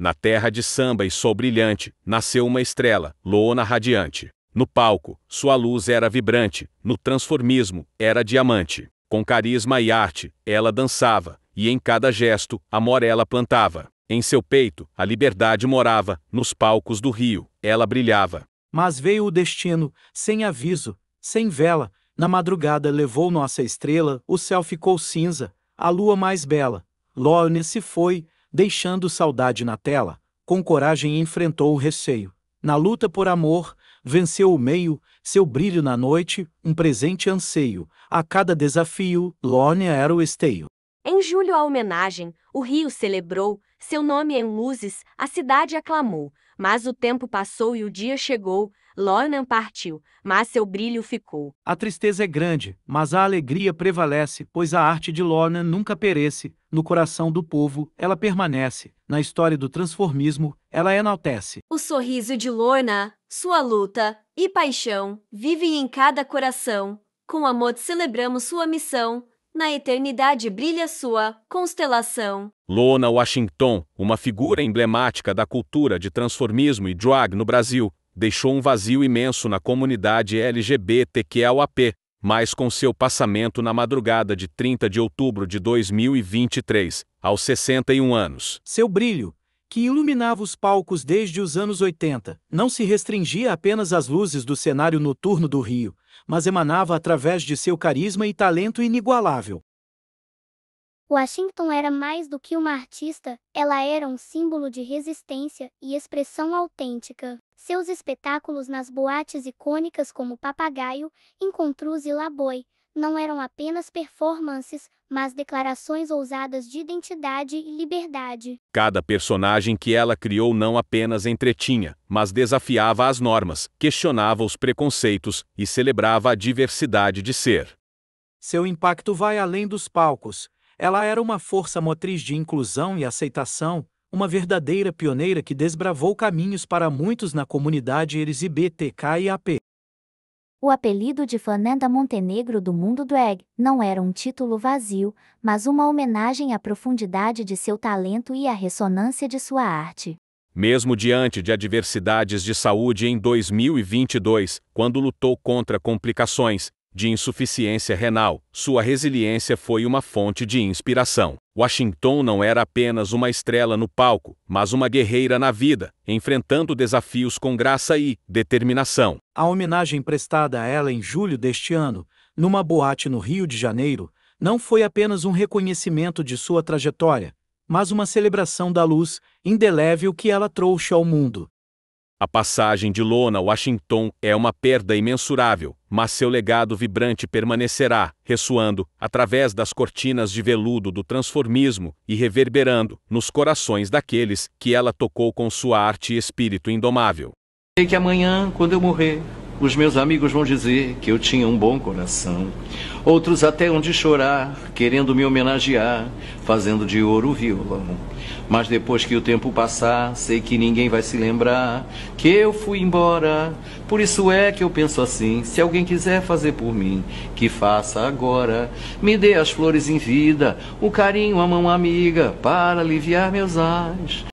Na terra de samba e sol brilhante, nasceu uma estrela, lona radiante. No palco, sua luz era vibrante, no transformismo, era diamante. Com carisma e arte, ela dançava, e em cada gesto, amor ela plantava. Em seu peito, a liberdade morava, nos palcos do rio, ela brilhava. Mas veio o destino, sem aviso, sem vela, na madrugada levou nossa estrela, o céu ficou cinza, a lua mais bela. Lorne se foi, deixando saudade na tela, com coragem enfrentou o receio. Na luta por amor, venceu o meio, seu brilho na noite, um presente anseio. A cada desafio, Lônia era o esteio. Em julho a homenagem, o Rio celebrou, seu nome em luzes, a cidade aclamou. Mas o tempo passou e o dia chegou, Lornan partiu, mas seu brilho ficou. A tristeza é grande, mas a alegria prevalece, pois a arte de Lornan nunca perece. No coração do povo, ela permanece. Na história do transformismo, ela enaltece. O sorriso de Lorna, sua luta e paixão vivem em cada coração. Com amor celebramos sua missão. Na eternidade brilha sua constelação. Lona Washington, uma figura emblemática da cultura de transformismo e drag no Brasil, deixou um vazio imenso na comunidade LGBTQAP, mas com seu passamento na madrugada de 30 de outubro de 2023, aos 61 anos. Seu brilho, que iluminava os palcos desde os anos 80, não se restringia apenas às luzes do cenário noturno do Rio, mas emanava através de seu carisma e talento inigualável. Washington era mais do que uma artista, ela era um símbolo de resistência e expressão autêntica. Seus espetáculos nas boates icônicas como Papagaio, Encontruz e Laboi não eram apenas performances, mas declarações ousadas de identidade e liberdade. Cada personagem que ela criou não apenas entretinha, mas desafiava as normas, questionava os preconceitos e celebrava a diversidade de ser. Seu impacto vai além dos palcos ela era uma força motriz de inclusão e aceitação, uma verdadeira pioneira que desbravou caminhos para muitos na comunidade LGBTK e AP. O apelido de Fernanda Montenegro do mundo drag não era um título vazio, mas uma homenagem à profundidade de seu talento e à ressonância de sua arte. Mesmo diante de adversidades de saúde em 2022, quando lutou contra complicações, de insuficiência renal, sua resiliência foi uma fonte de inspiração. Washington não era apenas uma estrela no palco, mas uma guerreira na vida, enfrentando desafios com graça e determinação. A homenagem prestada a ela em julho deste ano, numa boate no Rio de Janeiro, não foi apenas um reconhecimento de sua trajetória, mas uma celebração da luz indelével que ela trouxe ao mundo. A passagem de Lona Washington é uma perda imensurável, mas seu legado vibrante permanecerá, ressoando, através das cortinas de veludo do transformismo e reverberando nos corações daqueles que ela tocou com sua arte e espírito indomável. Sei que amanhã, quando eu morrer, os meus amigos vão dizer que eu tinha um bom coração. Outros até onde chorar, querendo me homenagear, fazendo de ouro o violão. Mas depois que o tempo passar, sei que ninguém vai se lembrar que eu fui embora. Por isso é que eu penso assim: se alguém quiser fazer por mim, que faça agora. Me dê as flores em vida, o carinho, a mão amiga, para aliviar meus ais.